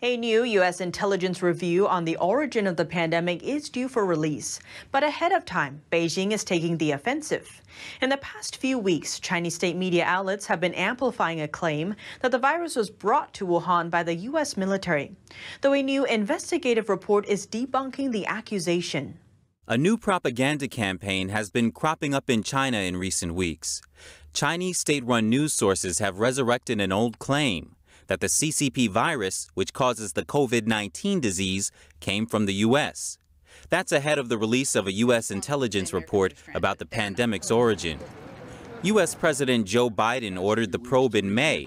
A new U.S. intelligence review on the origin of the pandemic is due for release. But ahead of time, Beijing is taking the offensive. In the past few weeks, Chinese state media outlets have been amplifying a claim that the virus was brought to Wuhan by the U.S. military, though a new investigative report is debunking the accusation. A new propaganda campaign has been cropping up in China in recent weeks. Chinese state run news sources have resurrected an old claim that the CCP virus, which causes the COVID-19 disease, came from the U.S. That's ahead of the release of a U.S. intelligence report about the pandemic's origin. U.S. President Joe Biden ordered the probe in May.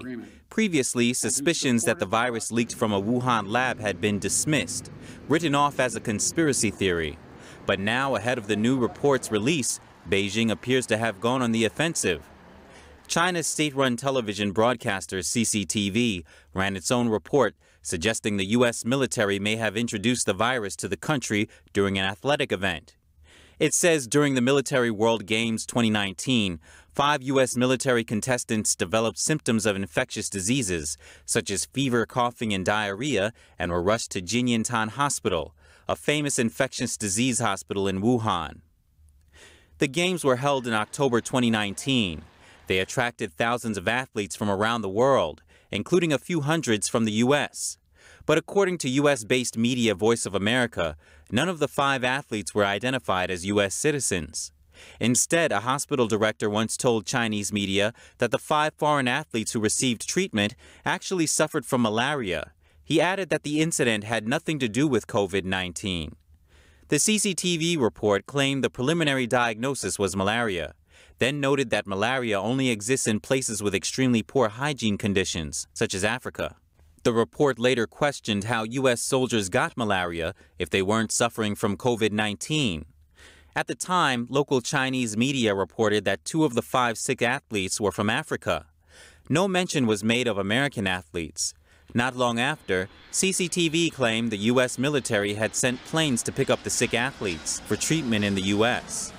Previously, suspicions that the virus leaked from a Wuhan lab had been dismissed, written off as a conspiracy theory. But now, ahead of the new report's release, Beijing appears to have gone on the offensive. China's state-run television broadcaster CCTV ran its own report suggesting the U.S. military may have introduced the virus to the country during an athletic event. It says during the Military World Games 2019, five U.S. military contestants developed symptoms of infectious diseases, such as fever, coughing, and diarrhea, and were rushed to Jinyantan Hospital, a famous infectious disease hospital in Wuhan. The Games were held in October 2019. They attracted thousands of athletes from around the world, including a few hundreds from the U.S. But according to U.S.-based media Voice of America, none of the five athletes were identified as U.S. citizens. Instead, a hospital director once told Chinese media that the five foreign athletes who received treatment actually suffered from malaria. He added that the incident had nothing to do with COVID-19. The CCTV report claimed the preliminary diagnosis was malaria then noted that malaria only exists in places with extremely poor hygiene conditions, such as Africa. The report later questioned how U.S. soldiers got malaria if they weren't suffering from COVID-19. At the time, local Chinese media reported that two of the five sick athletes were from Africa. No mention was made of American athletes. Not long after, CCTV claimed the U.S. military had sent planes to pick up the sick athletes for treatment in the U.S.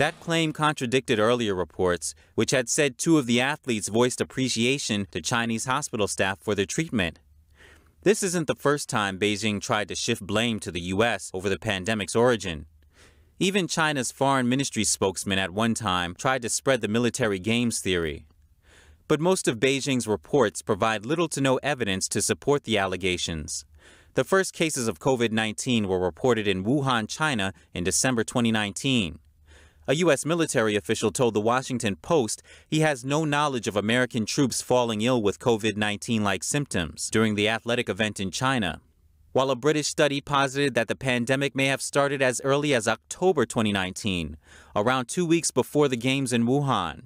That claim contradicted earlier reports, which had said two of the athletes voiced appreciation to Chinese hospital staff for their treatment. This isn't the first time Beijing tried to shift blame to the U.S. over the pandemic's origin. Even China's foreign ministry spokesman at one time tried to spread the military games theory. But most of Beijing's reports provide little to no evidence to support the allegations. The first cases of COVID-19 were reported in Wuhan, China in December 2019. A U.S. military official told The Washington Post he has no knowledge of American troops falling ill with COVID-19 like symptoms during the athletic event in China. While a British study posited that the pandemic may have started as early as October 2019, around two weeks before the Games in Wuhan.